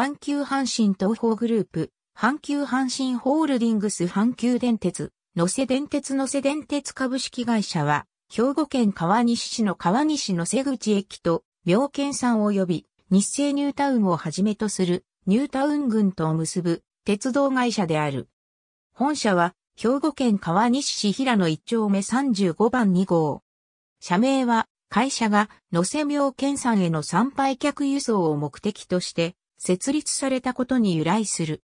阪急阪神東宝グループ、阪急阪神ホールディングス阪急電鉄、野瀬電鉄野瀬電鉄株式会社は、兵庫県川西市の川西の瀬口駅と、妙見山及び、日清ニュータウンをはじめとする、ニュータウン群とを結ぶ、鉄道会社である。本社は、兵庫県川西市平野一丁目35番2号。社名は、会社が、野瀬妙見山への参拝客輸送を目的として、設立されたことに由来する。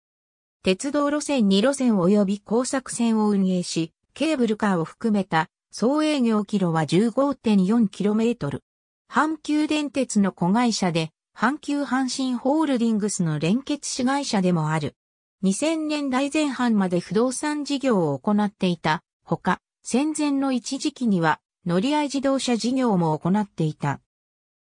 鉄道路線2路線及び工作線を運営し、ケーブルカーを含めた総営業キロは 15.4km。阪急電鉄の子会社で、阪急阪神ホールディングスの連結子会社でもある。2000年代前半まで不動産事業を行っていたほか、戦前の一時期には乗り合い自動車事業も行っていた。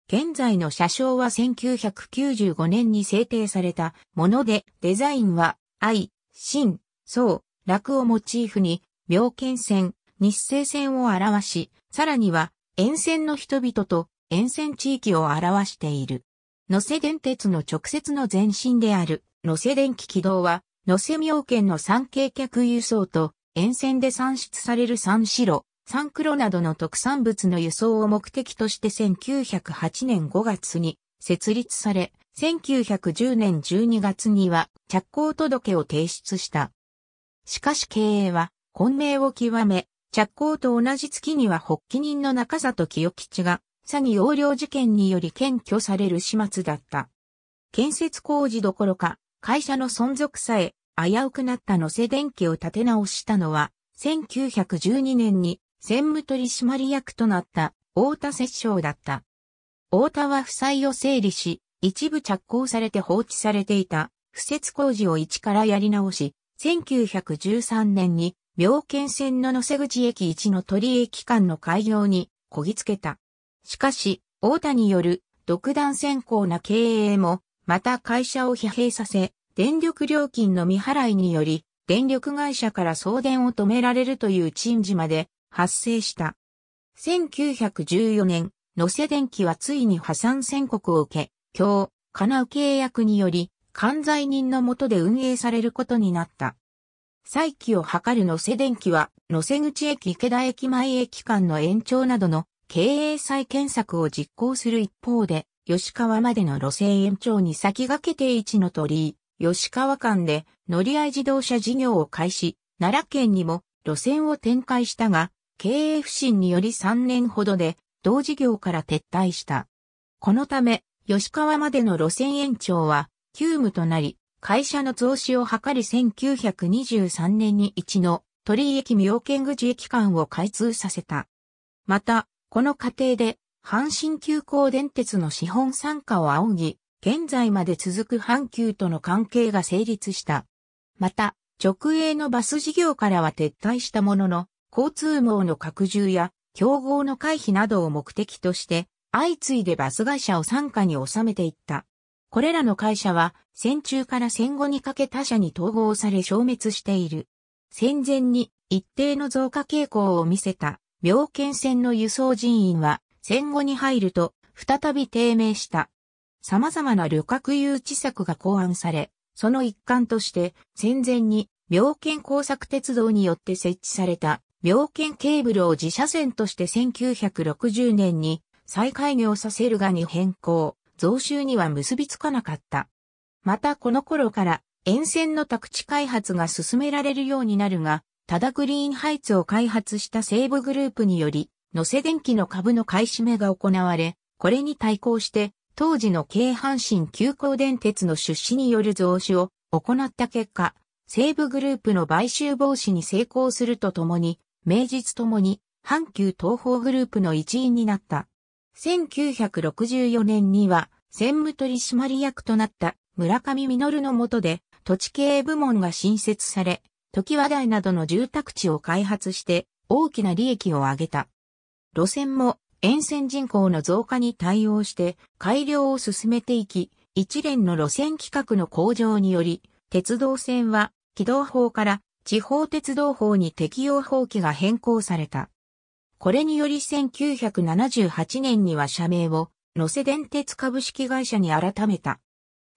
現在の車掌は1995年に制定されたもので、デザインは愛、心、層、楽をモチーフに、妙見線、日清線を表し、さらには沿線の人々と沿線地域を表している。野瀬電鉄の直接の前身である野瀬電気軌道は、野瀬妙見の三景客輸送と沿線で産出される三四路、サンクロなどの特産物の輸送を目的として1908年5月に設立され、1910年12月には着工届を提出した。しかし経営は混迷を極め、着工と同じ月には発起人の中里清吉が詐欺横領事件により検挙される始末だった。建設工事どころか、会社の存続さえ危うくなった乗せ電機を立て直したのは、1912年に専務取締役となった太田摂政だった。太田は負債を整理し、一部着工されて放置されていた、不設工事を一からやり直し、1913年に、妙見線の野瀬口駅一の鳥駅間の開業に、こぎつけた。しかし、太田による独断先行な経営も、また会社を疲弊させ、電力料金の未払いにより、電力会社から送電を止められるという陳事まで発生した。1914年、野瀬電機はついに破産宣告を受け、今日、金受契約により、関西人のもとで運営されることになった。再起を図る野瀬電機は、野瀬口駅池田駅前駅間の延長などの経営再建策を実行する一方で、吉川までの路線延長に先駆けて一の鳥居、吉川間で乗り合い自動車事業を開始、奈良県にも路線を展開したが、経営不振により3年ほどで、同事業から撤退した。このため、吉川までの路線延長は、急務となり、会社の増資を図り1923年に一の鳥居駅妙見口駅間を開通させた。また、この過程で、阪神急行電鉄の資本参加を仰ぎ、現在まで続く阪急との関係が成立した。また、直営のバス事業からは撤退したものの、交通網の拡充や競合の回避などを目的として、相次いでバス会社を傘下に収めていった。これらの会社は戦中から戦後にかけ他社に統合され消滅している。戦前に一定の増加傾向を見せた妙見線の輸送人員は戦後に入ると再び低迷した。様々な旅客誘致策が考案され、その一環として戦前に妙見工作鉄道によって設置された妙見ケーブルを自社線として1960年に再開業させるがに変更、増収には結びつかなかった。またこの頃から沿線の宅地開発が進められるようになるが、ただグリーンハイツを開発した西部グループにより、野瀬電機の株の買い占めが行われ、これに対抗して、当時の京阪神急行電鉄の出資による増資を行った結果、西部グループの買収防止に成功するとともに、名実ともに阪急東方グループの一員になった。1964年には専務取締役となった村上実の下で土地経営部門が新設され、時和台などの住宅地を開発して大きな利益を上げた。路線も沿線人口の増加に対応して改良を進めていき、一連の路線規格の向上により、鉄道線は軌道法から地方鉄道法に適用法規が変更された。これにより1978年には社名を、野瀬電鉄株式会社に改めた。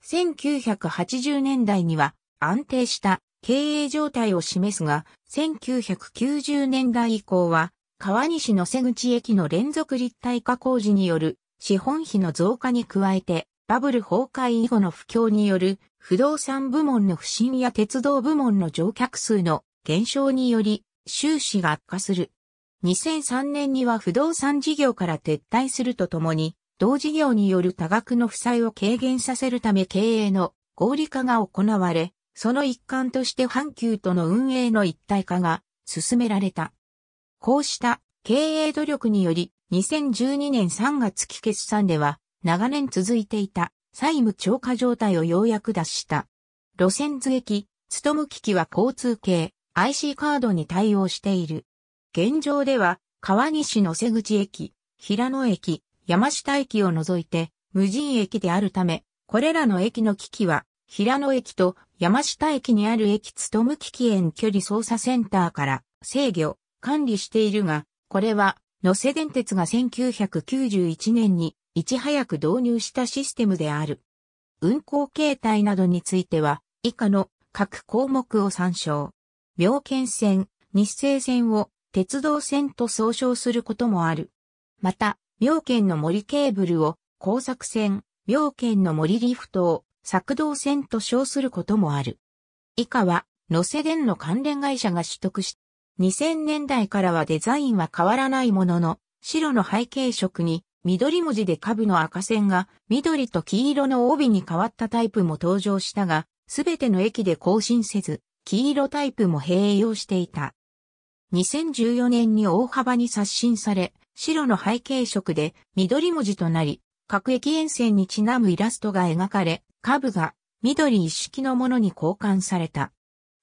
1980年代には安定した経営状態を示すが、1990年代以降は、川西野瀬口駅の連続立体化工事による資本費の増加に加えて、バブル崩壊以後の不況による不動産部門の不振や鉄道部門の乗客数の減少により、収支が悪化する。2003年には不動産事業から撤退するとともに、同事業による多額の負債を軽減させるため経営の合理化が行われ、その一環として阪急との運営の一体化が進められた。こうした経営努力により、2012年3月期決算では長年続いていた債務超過状態をようやく脱した。路線図駅、務機器は交通系、IC カードに対応している。現状では、川西の瀬口駅、平野駅、山下駅を除いて、無人駅であるため、これらの駅の機器は、平野駅と山下駅にある駅務機器園距離操作センターから制御、管理しているが、これは、野瀬電鉄が1991年にいち早く導入したシステムである。運行形態などについては、以下の各項目を参照。妙見線、日清線を鉄道線と総称することもある。また、妙見の森ケーブルを工作線、妙見の森リフトを作動線と称することもある。以下は、野瀬電の関連会社が取得し、2000年代からはデザインは変わらないものの、白の背景色に緑文字で下部の赤線が緑と黄色の帯に変わったタイプも登場したが、すべての駅で更新せず、黄色タイプも併用していた。2014年に大幅に刷新され、白の背景色で緑文字となり、各駅沿線にちなむイラストが描かれ、下部が緑一式のものに交換された。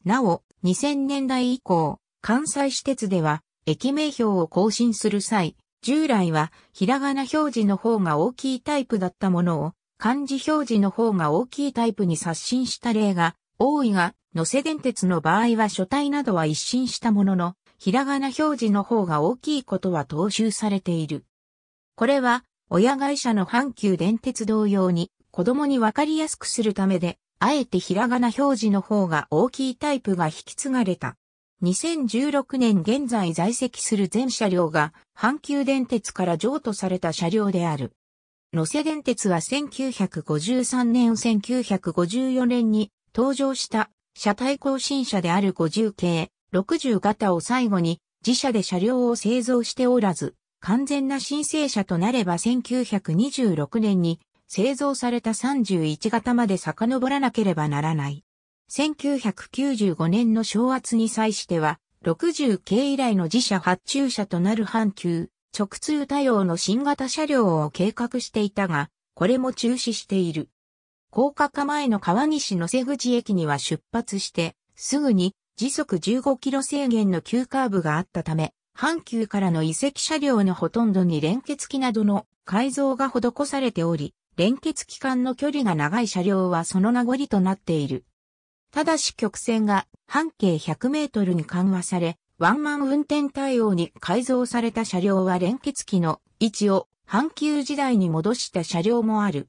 なお、2000年代以降、関西私鉄では、駅名標を更新する際、従来はひらがな表示の方が大きいタイプだったものを漢字表示の方が大きいタイプに刷新した例が多いが、のせ電鉄の場合は書体などは一新したものの、ひらがな表示の方が大きいことは踏襲されている。これは、親会社の阪急電鉄同様に、子供にわかりやすくするためで、あえてひらがな表示の方が大きいタイプが引き継がれた。2016年現在在籍する全車両が阪急電鉄から譲渡された車両である。野瀬電鉄は1953年1954年に登場した車体更新車である50系60型を最後に自社で車両を製造しておらず、完全な申請車となれば1926年に製造された31型まで遡らなければならない。1995年の正圧に際しては、60系以来の自社発注車となる阪急、直通対応の新型車両を計画していたが、これも中止している。高架化前の川西の瀬口駅には出発して、すぐに時速15キロ制限の急カーブがあったため、阪急からの移籍車両のほとんどに連結機などの改造が施されており、連結機関の距離が長い車両はその名残となっている。ただし曲線が半径100メートルに緩和され、ワンマン運転対応に改造された車両は連結機の位置を阪急時代に戻した車両もある。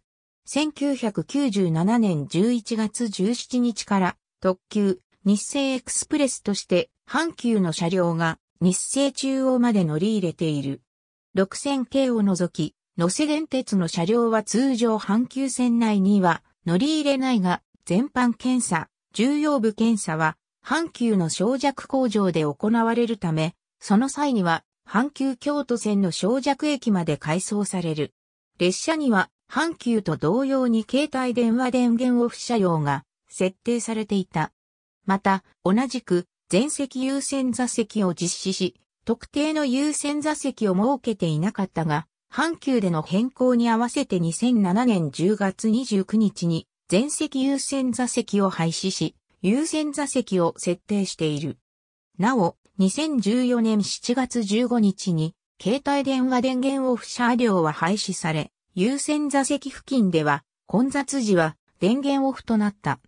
1997年11月17日から特急日清エクスプレスとして阪急の車両が日清中央まで乗り入れている。6000系を除き、野瀬電鉄の車両は通常阪急線内には乗り入れないが、全般検査、重要部検査は、阪急の小弱工場で行われるため、その際には、阪急京都線の小弱駅まで改装される。列車には、阪急と同様に携帯電話電源オフ車用が設定されていた。また、同じく、全席優先座席を実施し、特定の優先座席を設けていなかったが、阪急での変更に合わせて2007年10月29日に、全席優先座席を廃止し、優先座席を設定している。なお、2014年7月15日に、携帯電話電源オフ車両は廃止され、優先座席付近では、混雑時は電源オフとなった。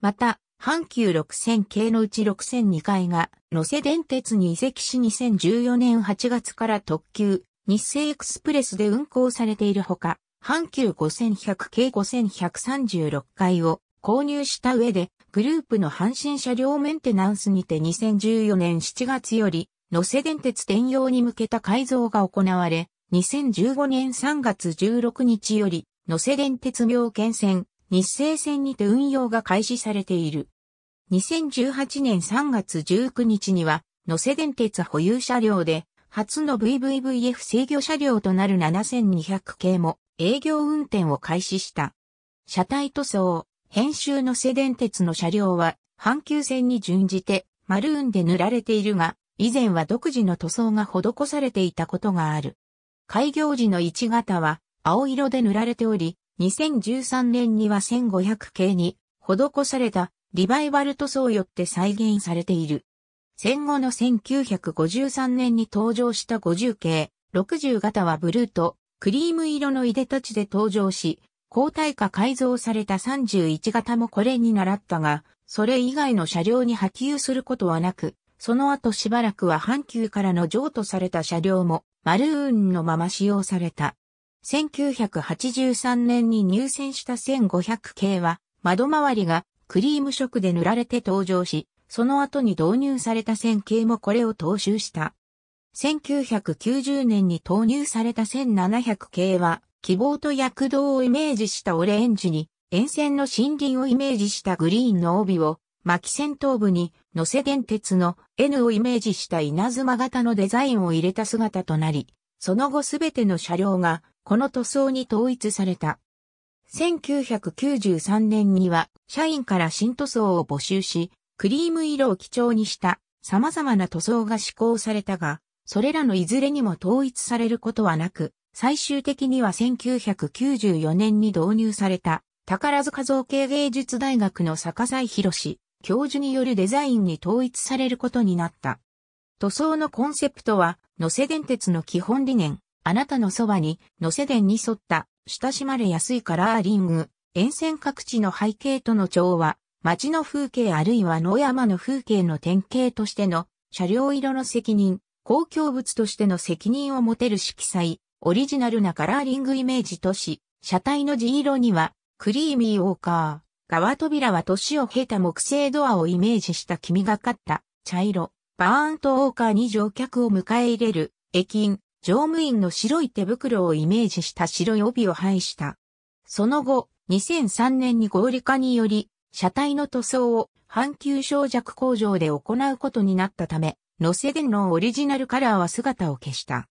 また、阪急6000系のうち6002階が、野瀬電鉄に移籍し2014年8月から特急、日清エクスプレスで運行されているほか、阪急5100系5136回を購入した上で、グループの阪神車両メンテナンスにて2014年7月より、野瀬電鉄転用に向けた改造が行われ、2015年3月16日より、野瀬電鉄妙見線、日清線にて運用が開始されている。2018年3月19日には、野瀬電鉄保有車両で、初の VVVF 制御車両となる7200系も営業運転を開始した。車体塗装、編集の世電鉄の車両は、阪急線に準じて、マルーンで塗られているが、以前は独自の塗装が施されていたことがある。開業時の1型は、青色で塗られており、2013年には1500系に施されたリバイバル塗装よって再現されている。戦後の1953年に登場した50系、60型はブルーとクリーム色のいでたちで登場し、交代化改造された31型もこれに習ったが、それ以外の車両に波及することはなく、その後しばらくは阪急からの譲渡された車両もマルーンのまま使用された。1983年に入選した1500系は窓周りがクリーム色で塗られて登場し、その後に導入された1000系もこれを踏襲した。1990年に投入された1700系は、希望と躍動をイメージしたオレンジに、沿線の森林をイメージしたグリーンの帯を、巻線頭部に、野瀬電鉄の N をイメージした稲妻型のデザインを入れた姿となり、その後すべての車両が、この塗装に統一された。1993年には、社員から新塗装を募集し、クリーム色を基調にした様々な塗装が施行されたが、それらのいずれにも統一されることはなく、最終的には1994年に導入された宝塚造形芸術大学の坂西博教授によるデザインに統一されることになった。塗装のコンセプトは、野瀬電鉄の基本理念、あなたのそばに、野瀬電に沿った親しまれやすいカラーリング、沿線各地の背景との調和、街の風景あるいは野山の風景の典型としての車両色の責任、公共物としての責任を持てる色彩、オリジナルなカラーリングイメージとし、車体の地色には、クリーミーウォーカー、側扉は年を経た木製ドアをイメージした黄みがかった茶色、バーントウォーカーに乗客を迎え入れる、駅員、乗務員の白い手袋をイメージした白い帯を配した。その後、2003年に合理化により、車体の塗装を阪急小弱工場で行うことになったため、のセデンのオリジナルカラーは姿を消した。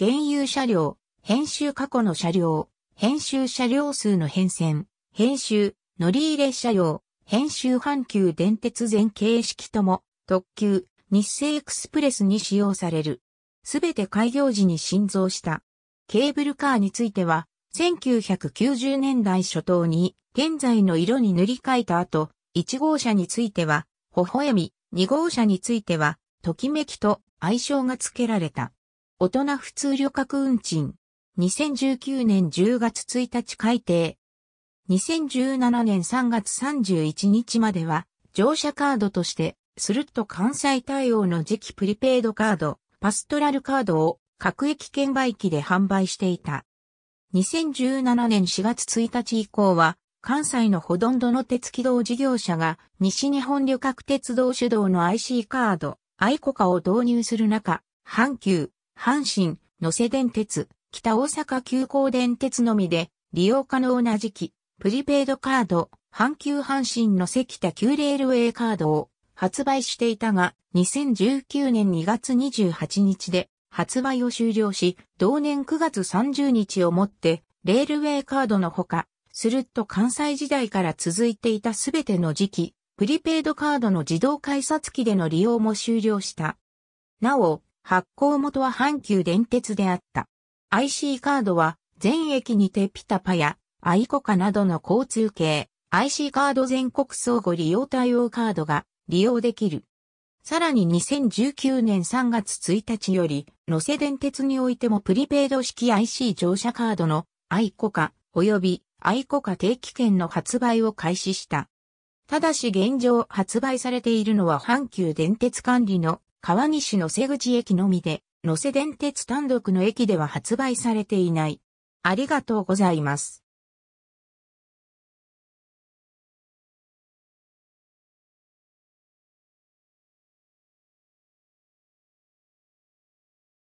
現有車両、編集過去の車両、編集車両数の変遷、編集、乗り入れ車両、編集阪急電鉄全形式とも、特急、日清エクスプレスに使用される。すべて開業時に新造した。ケーブルカーについては、1990年代初頭に現在の色に塗り替えた後、1号車については、微笑み、2号車については、ときめきと愛称が付けられた。大人普通旅客運賃。2019年10月1日改定。2017年3月31日までは乗車カードとしてスルッと関西対応の次期プリペイドカード、パストラルカードを各駅券売機で販売していた。2017年4月1日以降は関西のほとんどの鉄軌道事業者が西日本旅客鉄道主導の IC カード、愛子化を導入する中、阪急、阪神、野瀬電鉄、北大阪急行電鉄のみで利用可能な時期、プリペイドカード、阪急阪神の関田急レールウェイカードを発売していたが、2019年2月28日で発売を終了し、同年9月30日をもって、レールウェイカードのほか、スルッと関西時代から続いていたすべての時期、プリペイドカードの自動改札機での利用も終了した。なお、発行元は阪急電鉄であった。IC カードは全駅にてピタパやアイコカなどの交通系 IC カード全国相互利用対応カードが利用できる。さらに2019年3月1日より、野瀬電鉄においてもプリペイド式 IC 乗車カードのアイコカ及びアイコカ定期券の発売を開始した。ただし現状発売されているのは阪急電鉄管理の川西の瀬口駅のみで、野瀬電鉄単独の駅では発売されていない。ありがとうございます。